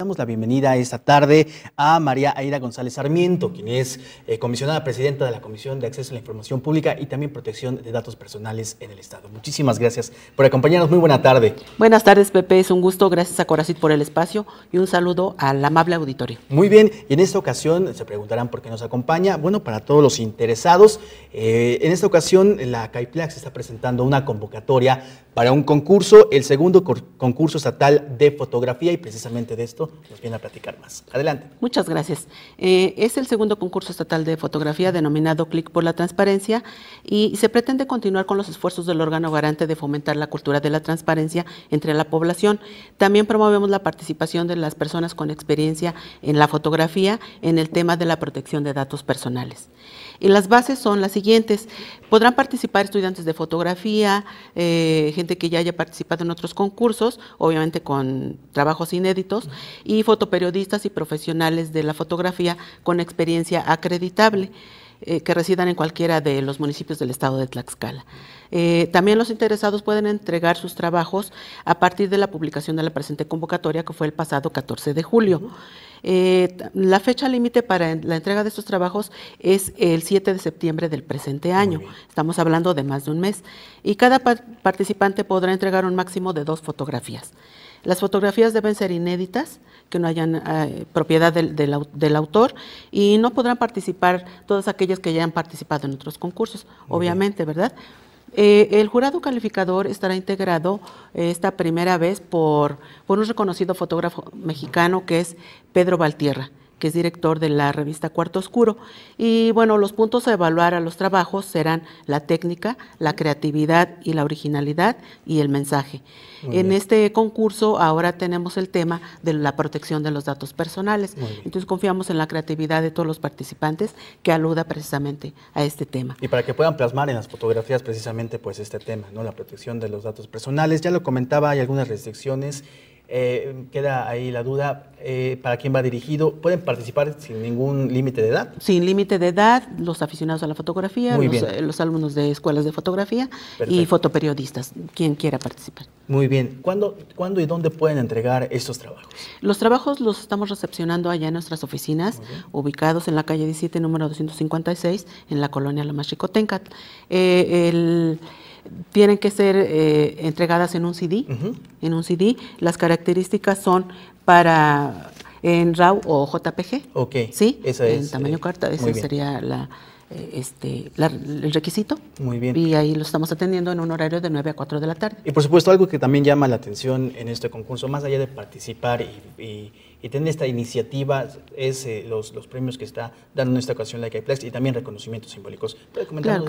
Damos la bienvenida esta tarde a María Aira González Sarmiento, quien es eh, comisionada presidenta de la Comisión de Acceso a la Información Pública y también Protección de Datos Personales en el Estado. Muchísimas gracias por acompañarnos. Muy buena tarde. Buenas tardes, Pepe. Es un gusto. Gracias a Coracit por el espacio y un saludo al amable auditorio. Muy bien. Y en esta ocasión se preguntarán por qué nos acompaña. Bueno, para todos los interesados, eh, en esta ocasión la CAIPLAX está presentando una convocatoria para un concurso, el segundo concurso estatal de fotografía y precisamente de esto a platicar más. Adelante. Muchas gracias. Eh, es el segundo concurso estatal de fotografía denominado Clic por la Transparencia y se pretende continuar con los esfuerzos del órgano garante de fomentar la cultura de la transparencia entre la población. También promovemos la participación de las personas con experiencia en la fotografía en el tema de la protección de datos personales. Y las bases son las siguientes. Podrán participar estudiantes de fotografía, eh, gente que ya haya participado en otros concursos, obviamente con trabajos inéditos, y fotoperiodistas y profesionales de la fotografía con experiencia acreditable eh, que residan en cualquiera de los municipios del estado de Tlaxcala. Eh, también los interesados pueden entregar sus trabajos a partir de la publicación de la presente convocatoria, que fue el pasado 14 de julio. Eh, la fecha límite para la entrega de estos trabajos es el 7 de septiembre del presente año. Estamos hablando de más de un mes. Y cada participante podrá entregar un máximo de dos fotografías. Las fotografías deben ser inéditas, que no hayan eh, propiedad del, autor y no podrán participar todas aquellas que ya han participado en otros concursos, obviamente, ¿verdad? Eh, el jurado calificador estará integrado eh, esta primera vez por, por un reconocido fotógrafo mexicano que es Pedro Valtierra que es director de la revista Cuarto Oscuro. Y bueno, los puntos a evaluar a los trabajos serán la técnica, la creatividad y la originalidad y el mensaje. en este concurso ahora tenemos el tema de la protección de los datos personales. Entonces confiamos en la creatividad de todos los participantes que aluda precisamente a este tema. Y para que puedan plasmar en las fotografías precisamente pues este tema, ¿no? La protección de los datos personales. Ya lo comentaba, hay algunas restricciones eh, queda ahí la duda eh, para quién va dirigido. ¿Pueden participar sin ningún límite de edad? Sin límite de edad, los aficionados a la fotografía, eh, los, alumnos de escuelas de fotografía y fotoperiodistas, quien quiera participar. Muy bien. ¿Cuándo, ¿Cuándo y dónde pueden entregar estos trabajos? Los trabajos los estamos recepcionando allá en nuestras oficinas, ubicados en la calle 17, número 256, en la colonia La Eh, el tienen que ser eh, entregadas en un CD. En un CD. Las características son para en RAW o JPG. Ok. Sí. Esa es, en eh, tamaño carta. Ese sería eh, este, el requisito. Muy bien. Y ahí lo estamos atendiendo en un horario de 9 a 4 de la tarde. Y por supuesto, algo que también llama la atención en este concurso, más allá de participar y y tener esta iniciativa es eh, los, los, premios que está dando en esta ocasión la CAIPLEX y también reconocimientos simbólicos. ¿Puede comentar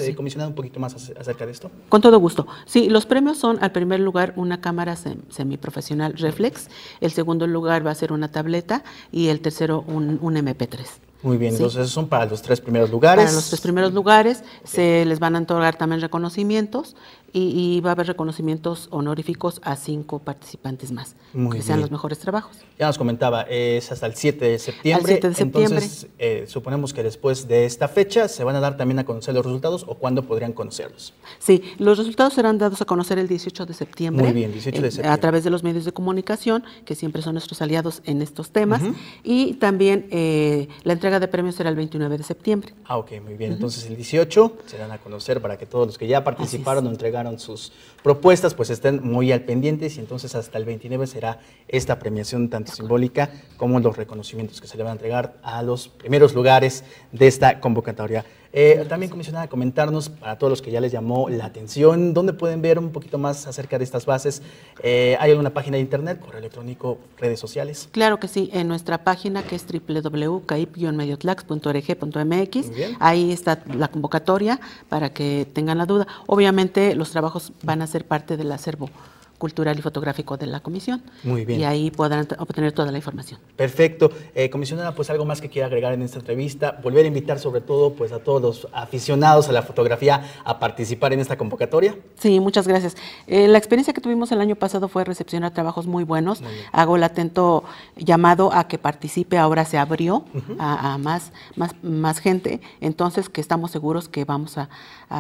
un poquito más acerca de esto? Con todo gusto. Sí, los premios son, al primer lugar, una cámara semiprofesional reflex, el segundo lugar va a ser una tableta y el tercero un, un MP3. Muy bien, entonces esos son para los tres primeros lugares. Para los tres primeros lugares se les van a otorgar también reconocimientos y, va a haber reconocimientos honoríficos a cinco participantes más, que sean los mejores trabajos. Ya nos comentaba, es hasta el 7 de septiembre. Entonces, eh, suponemos que después de esta fecha se van a dar también a conocer los resultados o cuándo podrían conocerlos. Sí, los resultados serán dados a conocer el 18 de septiembre. Muy bien, 18 de eh, septiembre. a través de los medios de comunicación, que siempre son nuestros aliados en estos temas, y también eh, la entrega entrega de premios será el 29 de septiembre. Ah, ok, muy bien. Entonces el 18 se dan a conocer para que todos los que ya participaron o entregaron sus propuestas pues estén muy al pendiente. y entonces hasta el 29 será esta premiación tanto simbólica como los reconocimientos que se le van a entregar a los primeros lugares de esta convocatoria. Eh, también, comisionada, comentarnos para todos los que ya les llamó la atención, ¿dónde pueden ver un poquito más acerca de estas bases? Eh, ¿Hay alguna página de internet, correo electrónico, redes sociales? Claro que sí, en nuestra página que es www.caip-mediotlax.org.mx, ahí está la convocatoria para que tengan la duda. Obviamente los trabajos van a ser parte del acervo cultural y fotográfico de la comisión. Muy bien. Y ahí podrán obtener toda la información. Perfecto. Eh, comisionada, pues algo más que quiera agregar en esta entrevista, volver a invitar sobre todo pues a todos los aficionados a la fotografía a participar en esta convocatoria. Sí, muchas gracias. Eh, la experiencia que tuvimos el año pasado fue recepcionar trabajos muy buenos. Hago el atento llamado a que participe, ahora se abrió a, más, más, más gente, entonces que estamos seguros que vamos a,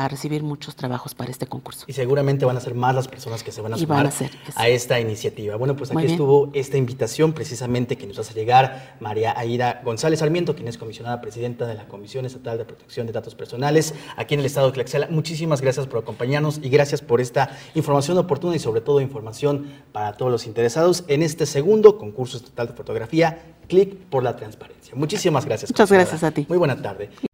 recibir muchos trabajos para este concurso. Y seguramente van a ser más las personas que se van a sumar a esta iniciativa. Bueno, pues aquí estuvo esta invitación precisamente que nos hace llegar María Aida González Sarmiento, quien es comisionada presidenta de la Comisión Estatal de Protección de Datos Personales aquí en el estado de Tlaxcala. Muchísimas gracias por acompañarnos y gracias por esta información oportuna y sobre todo información para todos los interesados en este segundo concurso estatal de fotografía, Clic por la Transparencia. Muchísimas gracias. Muchas gracias a ti. Muy buena tarde.